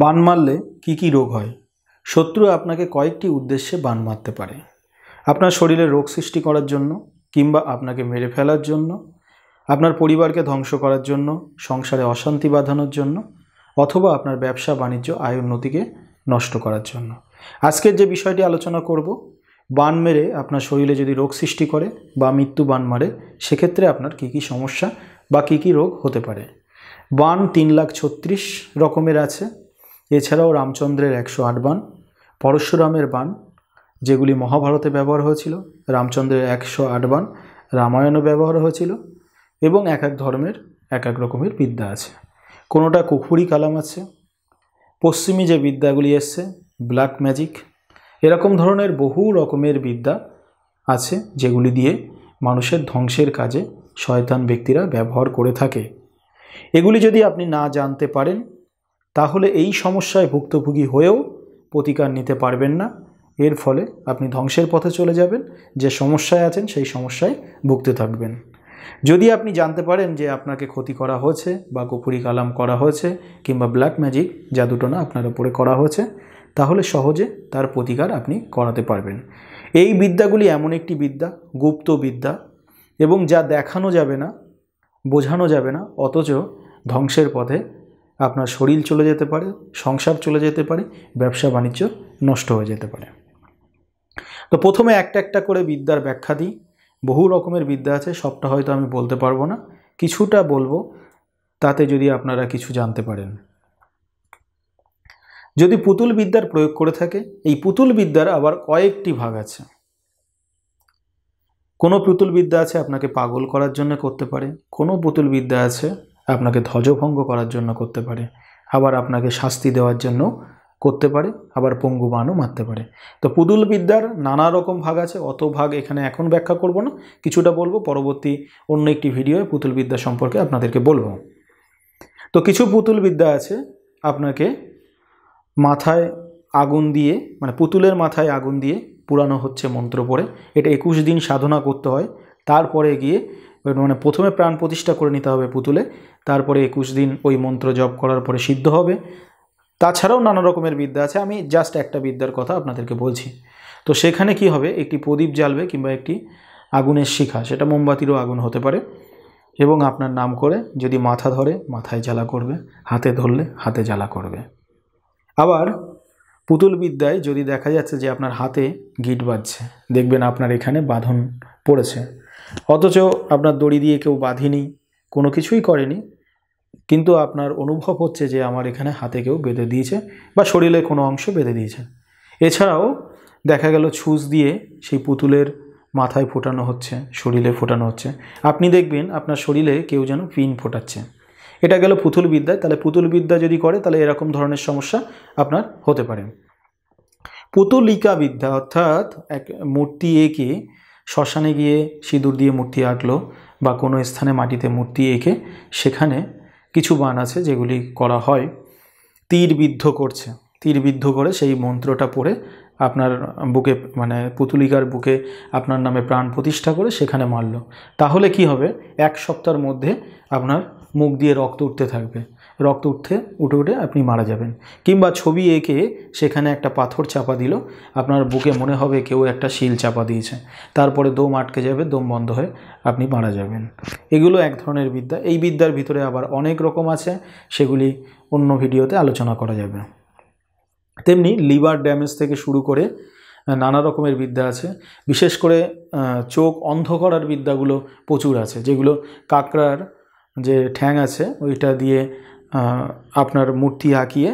বান মারলে কী কী রোগ হয় শত্রু আপনাকে কয়েকটি উদ্দেশ্যে বান মারতে পারে আপনার শরীরে রোগ সৃষ্টি করার জন্য কিংবা আপনাকে মেরে ফেলার জন্য আপনার পরিবারকে ধ্বংস করার জন্য সংসারে অশান্তি বাঁধানোর জন্য অথবা আপনার ব্যবসা বাণিজ্য আয় উন্নতিকে নষ্ট করার জন্য আজকের যে বিষয়টি আলোচনা করব বান মেরে আপনার শরীরে যদি রোগ সৃষ্টি করে বা মৃত্যু বান মারে সেক্ষেত্রে আপনার কি কি সমস্যা বা কি কি রোগ হতে পারে বান তিন লাখ ছত্রিশ রকমের আছে এছাড়াও রামচন্দ্রের একশো আট বান পরশুরামের বান যেগুলি মহাভারতে ব্যবহার হয়েছিল রামচন্দ্রের একশো আট বান রামায়ণে ব্যবহার হয়েছিল এবং এক এক ধর্মের এক এক রকমের বিদ্যা আছে কোনোটা কুফুরি কালাম আছে পশ্চিমী যে বিদ্যাগুলি এসছে ব্ল্যাক ম্যাজিক এরকম ধরনের বহু রকমের বিদ্যা আছে যেগুলি দিয়ে মানুষের ধ্বংসের কাজে শয়তান ব্যক্তিরা ব্যবহার করে থাকে এগুলি যদি আপনি না জানতে পারেন তাহলে এই সমস্যায় ভুক্তভোগী হয়েও প্রতিকার নিতে পারবেন না এর ফলে আপনি ধ্বংসের পথে চলে যাবেন যে সমস্যায় আছেন সেই সমস্যায় ভুগতে থাকবেন যদি আপনি জানতে পারেন যে আপনাকে ক্ষতি করা হয়েছে বা কুপুরি কালাম করা হয়েছে কিংবা ব্ল্যাক ম্যাজিক জাদুটোনা আপনার উপরে করা হয়েছে তাহলে সহজে তার প্রতিকার আপনি করাতে পারবেন এই বিদ্যাগুলি এমন একটি বিদ্যা গুপ্ত বিদ্যা এবং যা দেখানো যাবে না বোঝানো যাবে না অথচ ধ্বংসের পথে আপনার শরীর চলে যেতে পারে সংসার চলে যেতে পারে ব্যবসা বাণিজ্য নষ্ট হয়ে যেতে পারে তো প্রথমে একটা একটা করে বিদ্যার ব্যাখ্যা দিই বহু রকমের বিদ্যা আছে সবটা হয়তো আমি বলতে পারবো না কিছুটা বলবো তাতে যদি আপনারা কিছু জানতে পারেন যদি পুতুল বিদ্যার প্রয়োগ করে থাকে এই পুতুল বিদ্যার আবার কয়েকটি ভাগ আছে কোনো পুতুল বিদ্যা আছে আপনাকে পাগল করার জন্য করতে পারে কোনো পুতুল বিদ্যা আছে আপনাকে ধ্বজভঙ্গ করার জন্য করতে পারে আবার আপনাকে শাস্তি দেওয়ার জন্য করতে পারে আবার পঙ্গু বানও মারতে পারে তো পুতুল বিদ্যার নানা রকম ভাগ আছে অত ভাগ এখানে এখন ব্যাখ্যা করব না কিছুটা বলবো পরবর্তী অন্য একটি ভিডিওয়ে পুতুল বিদ্যা সম্পর্কে আপনাদেরকে বলবো তো কিছু পুতুল বিদ্যা আছে আপনাকে মাথায় আগুন দিয়ে মানে পুতুলের মাথায় আগুন দিয়ে পুরানো হচ্ছে মন্ত্র পড়ে এটা একুশ দিন সাধনা করতে হয় তারপরে গিয়ে মানে প্রথমে প্রাণ প্রতিষ্ঠা করে নিতে হবে পুতুলে তারপরে একুশ দিন ওই মন্ত্র জপ করার পরে সিদ্ধ হবে তাছাড়াও নানা রকমের বিদ্যা আছে আমি জাস্ট একটা বিদ্যার কথা আপনাদেরকে বলছি তো সেখানে কি হবে একটি প্রদীপ জ্বালবে কিংবা একটি আগুনের শিখা সেটা মোমবাতিরও আগুন হতে পারে এবং আপনার নাম করে যদি মাথা ধরে মাথায় জ্বালা করবে হাতে ধরলে হাতে জ্বালা করবে আবার পুতুল বিদ্যায় যদি দেখা যাচ্ছে যে আপনার হাতে গিট বাজছে দেখবেন আপনার এখানে বাঁধন পড়েছে অথচ আপনার দড়ি দিয়ে কেউ বাঁধিনি কোনো কিছুই করেনি কিন্তু আপনার অনুভব হচ্ছে যে আমার এখানে হাতে কেউ বেঁধে দিয়েছে বা শরীরের কোনো অংশ বেঁধে দিয়েছে এছাড়াও দেখা গেল ছুঁচ দিয়ে সেই পুতুলের মাথায় ফোটানো হচ্ছে শরীরে ফোটানো হচ্ছে আপনি দেখবেন আপনার শরীরে কেউ যেন পিন ফোটাচ্ছে এটা গেল পুতুল বিদ্যায় তাহলে পুতুল বিদ্যা যদি করে তাহলে এরকম ধরনের সমস্যা আপনার হতে পারে পুতুলিকা বিদ্যা অর্থাৎ এক মূর্তি এঁকে শ্মশানে গিয়ে সিঁদুর দিয়ে মূর্তি আঁকলো বা কোনো স্থানে মাটিতে মূর্তি এঁকে সেখানে কিছু বান আছে যেগুলি করা হয় তীরবিদ্ধ করছে তীরবিদ্ধ করে সেই মন্ত্রটা পড়ে আপনার বুকে মানে পুতুলিকার বুকে আপনার নামে প্রাণ প্রতিষ্ঠা করে সেখানে মারল তাহলে কি হবে এক সপ্তাহের মধ্যে আপনার মুখ দিয়ে রক্ত উঠতে থাকবে রক্ত উঠতে উঠে উঠে আপনি মারা যাবেন কিংবা ছবি এঁকে সেখানে একটা পাথর চাপা দিল আপনার বুকে মনে হবে কেউ একটা শিল চাপা দিয়েছে তারপরে দম আটকে যাবে দম বন্ধ হয়ে আপনি মারা যাবেন এগুলো এক ধরনের বিদ্যা এই বিদ্যার ভিতরে আবার অনেক রকম আছে সেগুলি অন্য ভিডিওতে আলোচনা করা যাবে তেমনি লিভার ড্যামেজ থেকে শুরু করে নানা রকমের বিদ্যা আছে বিশেষ করে চোখ অন্ধ করার বিদ্যাগুলো প্রচুর আছে যেগুলো কাঁকড়ার যে ঠ্যাং আছে ওইটা দিয়ে আপনার মূর্তি আঁকিয়ে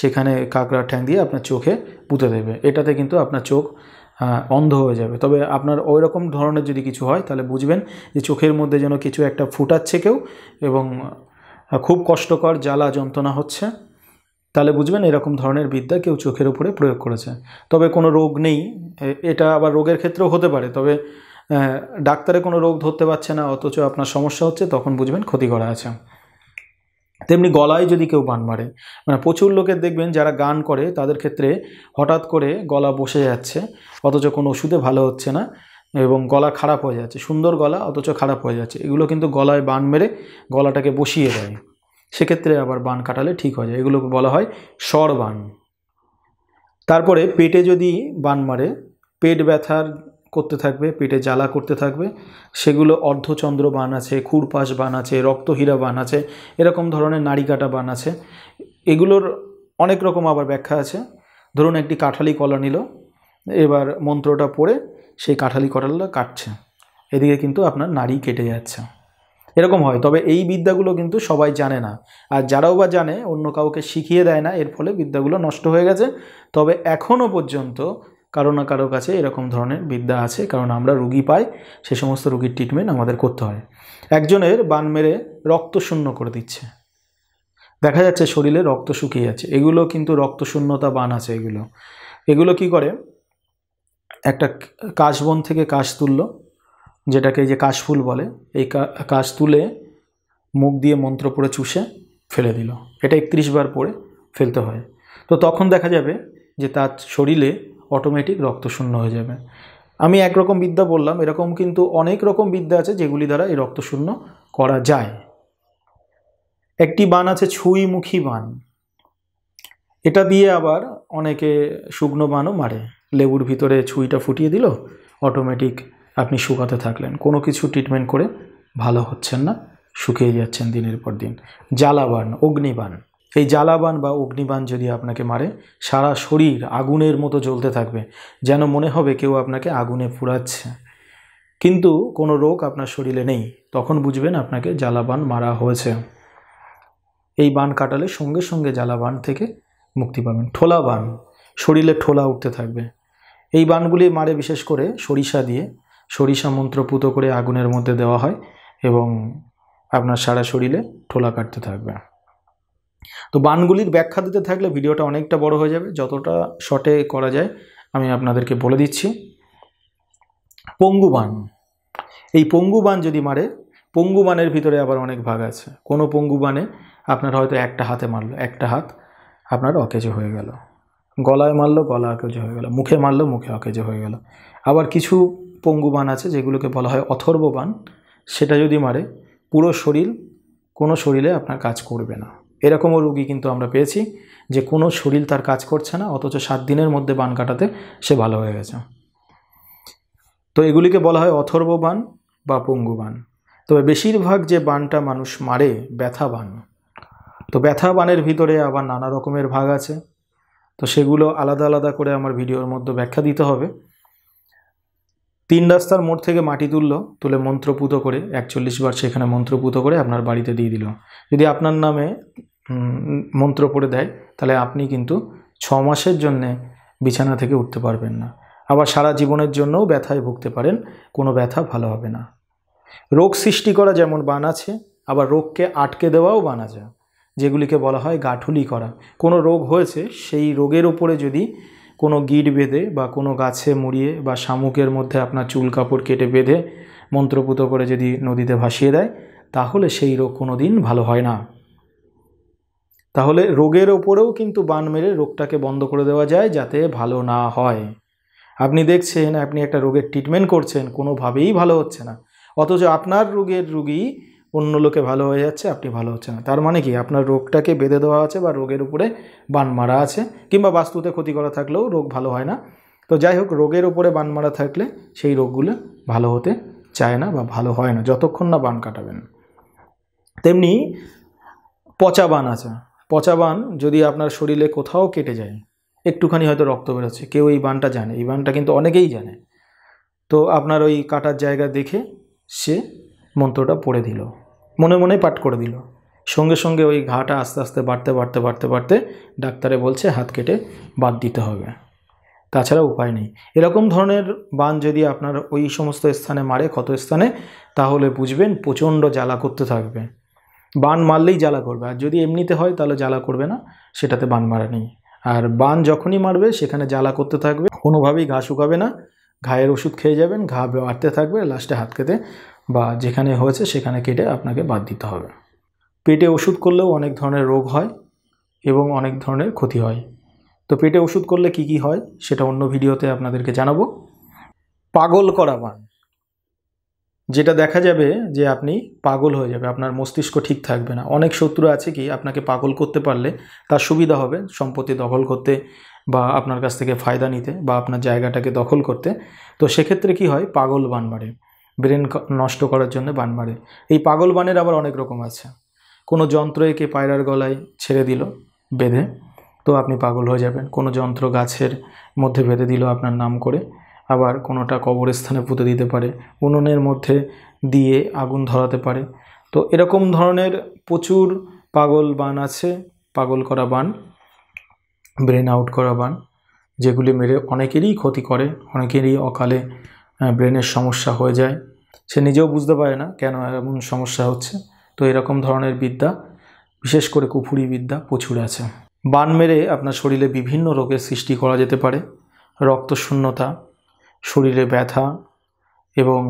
সেখানে কাঁকড়া ঠ্যাং দিয়ে আপনার চোখে পুঁতে দেবে এটাতে কিন্তু আপনার চোখ অন্ধ হয়ে যাবে তবে আপনার ওই রকম ধরনের যদি কিছু হয় তাহলে বুঝবেন যে চোখের মধ্যে যেন কিছু একটা ফুটাচ্ছে কেউ এবং খুব কষ্টকর জ্বালা যন্ত্রণা হচ্ছে তাহলে বুঝবেন এরকম ধরনের বিদ্যা কেউ চোখের উপরে প্রয়োগ করেছে তবে কোনো রোগ নেই এটা আবার রোগের ক্ষেত্রেও হতে পারে তবে ডাক্তারে কোনো রোগ ধরতে পারছে না অথচ আপনার সমস্যা হচ্ছে তখন বুঝবেন ক্ষতি করা আছে তেমনি গলায় যদি কেউ বান মারে মানে প্রচুর লোকের দেখবেন যারা গান করে তাদের ক্ষেত্রে হঠাৎ করে গলা বসে যাচ্ছে অথচ কোনো ওষুধে ভালো হচ্ছে না এবং গলা খারাপ হয়ে যাচ্ছে সুন্দর গলা অথচ খারাপ হয়ে যাচ্ছে এগুলো কিন্তু গলায় বান মেরে গলাটাকে বসিয়ে দেয় সেক্ষেত্রে আবার বান কাটালে ঠিক হয়ে যায় এগুলোকে বলা হয় স্বর বান তারপরে পেটে যদি বান মারে পেট ব্যথার করতে থাকবে পেটে জ্বালা করতে থাকবে সেগুলো অর্ধচন্দ্র বান আছে খুরপাশ বান আছে রক্তহীরা বান আছে এরকম ধরনের নাড়ি কাটা বান আছে এগুলোর অনেক রকম আবার ব্যাখ্যা আছে ধরুন একটি কাঠালি কলা নিল এবার মন্ত্রটা পড়ে সেই কাঠালি কলাটা কাটছে এদিকে কিন্তু আপনার নাড়ি কেটে যাচ্ছে এরকম হয় তবে এই বিদ্যাগুলো কিন্তু সবাই জানে না আর যারাও বা জানে অন্য কাউকে শিখিয়ে দেয় না এর ফলে বিদ্যাগুলো নষ্ট হয়ে গেছে তবে এখনও পর্যন্ত কারো না কারো কাছে এরকম ধরনের বিদ্যা আছে কারণ আমরা রুগী পাই সে সমস্ত রুগীর ট্রিটমেন্ট আমাদের করতে হয় একজনের বান মেরে রক্ত শূন্য করে দিচ্ছে দেখা যাচ্ছে শরীরে রক্ত শুকিয়ে যাচ্ছে এগুলো কিন্তু রক্ত শূন্যতা বান আছে এগুলো এগুলো কি করে একটা কাশবন থেকে কাশ তুললো যেটাকে যে কাশফুল বলে এই কাশ তুলে মুখ দিয়ে মন্ত্র পড়ে চুষে ফেলে দিল এটা একত্রিশ বার পরে ফেলতে হয় তো তখন দেখা যাবে যে তার শরীরে অটোমেটিক রক্তশূন্য হয়ে যাবে আমি একরকম বিদ্যা বললাম এরকম কিন্তু অনেক রকম বিদ্যা আছে যেগুলি দ্বারা এই রক্তশূন্য করা যায় একটি বান আছে ছুঁইমুখী বান এটা দিয়ে আবার অনেকে শুকনো বানও মারে লেবুর ভিতরে ছুঁইটা ফুটিয়ে দিল অটোমেটিক আপনি শুকাতে থাকলেন কোনো কিছু ট্রিটমেন্ট করে ভালো হচ্ছেন না শুকিয়ে যাচ্ছেন দিনের পর দিন জ্বালাবান অগ্নিবান এই জ্বালাবান বা অগ্নিবান যদি আপনাকে মারে সারা শরীর আগুনের মতো জ্বলতে থাকবে যেন মনে হবে কেউ আপনাকে আগুনে পুড়াচ্ছে কিন্তু কোনো রোগ আপনার শরীরে নেই তখন বুঝবেন আপনাকে জ্বালাবান মারা হয়েছে এই বান কাটালে সঙ্গে সঙ্গে জ্বালাবান থেকে মুক্তি পাবেন ঠোলা বান শরীরে ঠোলা উঠতে থাকবে এই বানগুলি মারে বিশেষ করে সরিষা দিয়ে সরিষা মন্ত্র পুতো করে আগুনের মধ্যে দেওয়া হয় এবং আপনার সারা শরীরে ঠোলা কাটতে থাকবে তো বানগুলির ব্যাখ্যা দিতে থাকলে ভিডিওটা অনেকটা বড় হয়ে যাবে যতটা শর্টে করা যায় আমি আপনাদেরকে বলে দিচ্ছি পঙ্গুবান এই পঙ্গুবান যদি মারে পঙ্গুবানের ভিতরে আবার অনেক ভাগ আছে কোনো পঙ্গুবানে আপনার হয়তো একটা হাতে মারলো একটা হাত আপনার অকেজো হয়ে গেল গলায় মারলো গলা অকেজো হয়ে গেল মুখে মারলো মুখে অকেজে হয়ে গেল আবার কিছু পঙ্গুবান আছে যেগুলোকে বলা হয় অথর্ববান সেটা যদি মারে পুরো শরীর কোনো শরীরে আপনার কাজ করবে না এরকমও রুগী কিন্তু আমরা পেয়েছি যে কোনো শরীর তার কাজ করছে না অথচ সাত দিনের মধ্যে বান কাটাতে সে ভালো হয়ে গেছে তো এগুলিকে বলা হয় অথর্ববান বা বান তবে বেশিরভাগ যে বানটা মানুষ মারে ব্যথা বান তো ব্যথা বানের ভিতরে আবার নানা রকমের ভাগ আছে তো সেগুলো আলাদা আলাদা করে আমার ভিডিওর মধ্যে ব্যাখ্যা দিতে হবে তিন রাস্তার মোড় থেকে মাটি তুলল তুলে মন্ত্রপুত করে একচল্লিশ বার সেখানে মন্ত্রপুত করে আপনার বাড়িতে দিয়ে দিল যদি আপনার নামে মন্ত্র পড়ে দেয় তাহলে আপনি কিন্তু ছ মাসের জন্যে বিছানা থেকে উঠতে পারবেন না আবার সারা জীবনের জন্যও ব্যথায় ভুগতে পারেন কোনো ব্যথা ভালো হবে না রোগ সৃষ্টি করা যেমন বান আছে আবার রোগকে আটকে দেওয়াও বান আছে যেগুলিকে বলা হয় গাঠুলি করা কোনো রোগ হয়েছে সেই রোগের ওপরে যদি কোনো গিট বেঁধে বা কোনো গাছে মুড়িয়ে বা শামুকের মধ্যে আপনার চুল কাপড় কেটে বেঁধে মন্ত্রপুত করে যদি নদীতে ভাসিয়ে দেয় তাহলে সেই রোগ কোনো দিন ভালো হয় না তাহলে রোগের ওপরেও কিন্তু বান মেরে রোগটাকে বন্ধ করে দেওয়া যায় যাতে ভালো না হয় আপনি দেখছেন আপনি একটা রোগের ট্রিটমেন্ট করছেন কোনোভাবেই ভালো হচ্ছে না অথচ আপনার রোগের রুগী অন্য লোকে ভালো হয়ে যাচ্ছে আপনি ভালো হচ্ছে না তার মানে কি আপনার রোগটাকে বেঁধে দেওয়া আছে বা রোগের উপরে বান মারা আছে কিংবা বাস্তুতে ক্ষতি করা থাকলেও রোগ ভালো হয় না তো যাই হোক রোগের উপরে বান মারা থাকলে সেই রোগগুলো ভালো হতে চায় না বা ভালো হয় না যতক্ষণ না বান কাটাবেন তেমনি পচা বান আছে পচা বান যদি আপনার শরীরে কোথাও কেটে যায় একটুখানি হয়তো রক্ত বেরোচ্ছে কেউ এই বানটা জানে এই বানটা কিন্তু অনেকেই জানে তো আপনার ওই কাটার জায়গা দেখে সে মন্ত্রটা পড়ে দিল মনে মনে পাঠ করে দিল সঙ্গে সঙ্গে ওই ঘাটা আস্তে আস্তে বাড়তে বাড়তে বাড়তে বাড়তে ডাক্তারে বলছে হাত কেটে বাদ দিতে হবে তাছাড়া উপায় নেই এরকম ধরনের বান যদি আপনার ওই সমস্ত স্থানে মারে ক্ষত স্থানে তাহলে বুঝবেন প্রচণ্ড জ্বালা করতে থাকবে বান মারলেই জ্বালা করবে আর যদি এমনিতে হয় তাহলে জ্বালা করবে না সেটাতে বান মারা নেই আর বান যখনই মারবে সেখানে জ্বালা করতে থাকবে কোনোভাবেই ঘা শুকাবে না ঘায়ের ওষুধ খেয়ে যাবেন ঘা বাড়তে থাকবে লাস্টে হাত খেতে বা যেখানে হয়েছে সেখানে কেটে আপনাকে বাদ দিতে হবে পেটে ওষুধ করলেও অনেক ধরনের রোগ হয় এবং অনেক ধরনের ক্ষতি হয় তো পেটে ওষুধ করলে কি কি হয় সেটা অন্য ভিডিওতে আপনাদেরকে জানাবো পাগল করা বান যেটা দেখা যাবে যে আপনি পাগল হয়ে যাবে আপনার মস্তিষ্ক ঠিক থাকবে না অনেক শত্রু আছে কি আপনাকে পাগল করতে পারলে তার সুবিধা হবে সম্পত্তি দখল করতে বা আপনার কাছ থেকে ফায়দা নিতে বা আপনার জায়গাটাকে দখল করতে তো সেক্ষেত্রে কি হয় পাগল বান বাড়ে ব্রেন নষ্ট করার জন্য বান মারে এই পাগল বানের আবার অনেক রকম আছে কোনো যন্ত্র একে পায়রার গলায় ছেড়ে দিল বেঁধে তো আপনি পাগল হয়ে যাবেন কোনো যন্ত্র গাছের মধ্যে বেঁধে দিল আপনার নাম করে আবার কোনোটা কবরস্থানে পুঁতে দিতে পারে উনুনের মধ্যে দিয়ে আগুন ধরাতে পারে তো এরকম ধরনের প্রচুর পাগল বান আছে পাগল করা বান ব্রেন আউট করা বান যেগুলি মেরে অনেকেরই ক্ষতি করে অনেকেরই অকালে ব্রেনের হ্যাঁ, সমস্যা হয়ে যায় সে নিজেও বুঝতে পারে না কেন এমন সমস্যা হচ্ছে তো এরকম ধরনের বিদ্যা বিশেষ করে কুফুরি বিদ্যা প্রচুর আছে বান মেরে আপনার শরীরে বিভিন্ন রোগের সৃষ্টি করা যেতে পারে রক্তশূন্যতা শরীরে ব্যথা এবং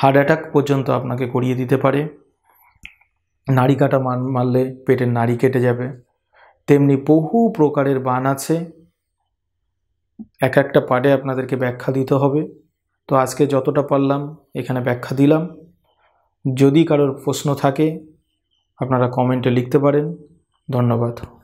হার্ট অ্যাটাক পর্যন্ত আপনাকে করিয়ে দিতে পারে নাড়ি কাটা মান মারলে পেটের নাড়ি কেটে যাবে তেমনি বহু প্রকারের বান আছে এক একটা পার্টে আপনাদেরকে ব্যাখ্যা দিতে হবে তো আজকে যতটা পারলাম এখানে ব্যাখ্যা দিলাম যদি কারোর প্রশ্ন থাকে আপনারা কমেন্টে লিখতে পারেন ধন্যবাদ